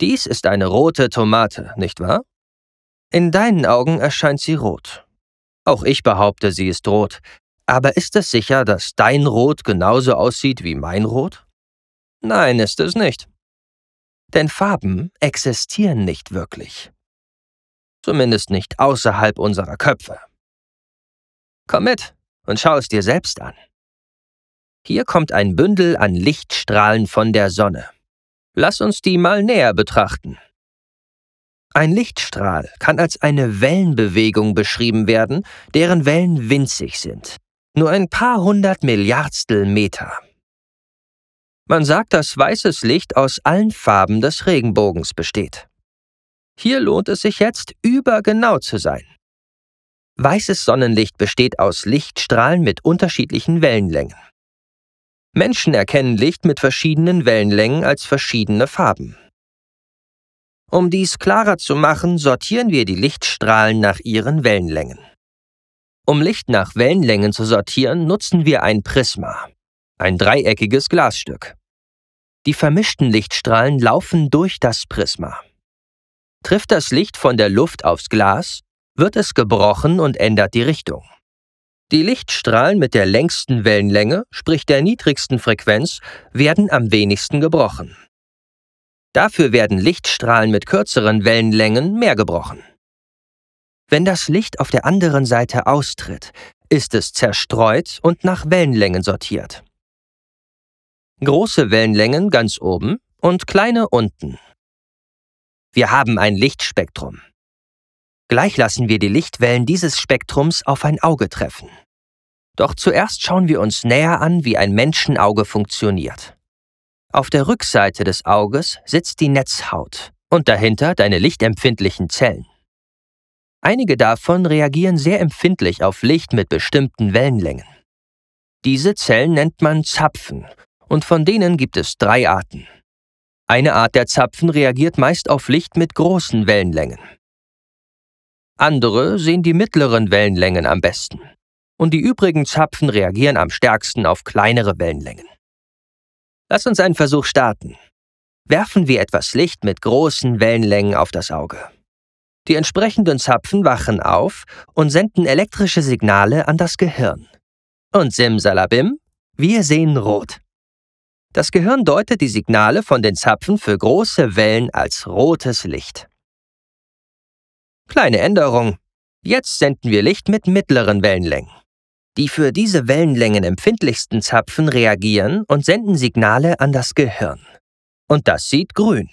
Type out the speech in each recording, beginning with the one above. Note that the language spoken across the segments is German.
Dies ist eine rote Tomate, nicht wahr? In deinen Augen erscheint sie rot. Auch ich behaupte, sie ist rot. Aber ist es sicher, dass dein Rot genauso aussieht wie mein Rot? Nein, ist es nicht. Denn Farben existieren nicht wirklich. Zumindest nicht außerhalb unserer Köpfe. Komm mit und schau es dir selbst an. Hier kommt ein Bündel an Lichtstrahlen von der Sonne. Lass uns die mal näher betrachten. Ein Lichtstrahl kann als eine Wellenbewegung beschrieben werden, deren Wellen winzig sind. Nur ein paar hundert Milliardstel Meter. Man sagt, dass weißes Licht aus allen Farben des Regenbogens besteht. Hier lohnt es sich jetzt, übergenau zu sein. Weißes Sonnenlicht besteht aus Lichtstrahlen mit unterschiedlichen Wellenlängen. Menschen erkennen Licht mit verschiedenen Wellenlängen als verschiedene Farben. Um dies klarer zu machen, sortieren wir die Lichtstrahlen nach ihren Wellenlängen. Um Licht nach Wellenlängen zu sortieren, nutzen wir ein Prisma, ein dreieckiges Glasstück. Die vermischten Lichtstrahlen laufen durch das Prisma. Trifft das Licht von der Luft aufs Glas, wird es gebrochen und ändert die Richtung. Die Lichtstrahlen mit der längsten Wellenlänge, sprich der niedrigsten Frequenz, werden am wenigsten gebrochen. Dafür werden Lichtstrahlen mit kürzeren Wellenlängen mehr gebrochen. Wenn das Licht auf der anderen Seite austritt, ist es zerstreut und nach Wellenlängen sortiert. Große Wellenlängen ganz oben und kleine unten. Wir haben ein Lichtspektrum. Gleich lassen wir die Lichtwellen dieses Spektrums auf ein Auge treffen. Doch zuerst schauen wir uns näher an, wie ein Menschenauge funktioniert. Auf der Rückseite des Auges sitzt die Netzhaut und dahinter deine lichtempfindlichen Zellen. Einige davon reagieren sehr empfindlich auf Licht mit bestimmten Wellenlängen. Diese Zellen nennt man Zapfen und von denen gibt es drei Arten. Eine Art der Zapfen reagiert meist auf Licht mit großen Wellenlängen. Andere sehen die mittleren Wellenlängen am besten. Und die übrigen Zapfen reagieren am stärksten auf kleinere Wellenlängen. Lass uns einen Versuch starten. Werfen wir etwas Licht mit großen Wellenlängen auf das Auge. Die entsprechenden Zapfen wachen auf und senden elektrische Signale an das Gehirn. Und simsalabim, wir sehen rot. Das Gehirn deutet die Signale von den Zapfen für große Wellen als rotes Licht. Kleine Änderung. Jetzt senden wir Licht mit mittleren Wellenlängen. Die für diese Wellenlängen empfindlichsten Zapfen reagieren und senden Signale an das Gehirn. Und das sieht grün.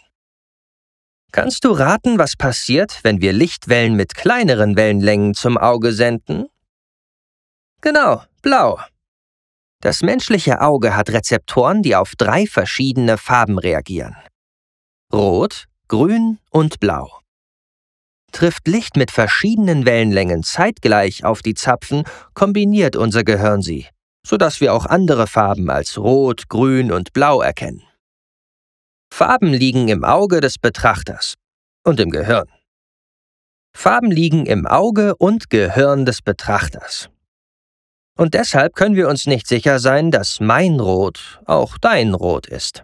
Kannst du raten, was passiert, wenn wir Lichtwellen mit kleineren Wellenlängen zum Auge senden? Genau, blau. Das menschliche Auge hat Rezeptoren, die auf drei verschiedene Farben reagieren. Rot, Grün und Blau trifft Licht mit verschiedenen Wellenlängen zeitgleich auf die Zapfen, kombiniert unser Gehirn sie, sodass wir auch andere Farben als Rot, Grün und Blau erkennen. Farben liegen im Auge des Betrachters und im Gehirn. Farben liegen im Auge und Gehirn des Betrachters. Und deshalb können wir uns nicht sicher sein, dass mein Rot auch dein Rot ist.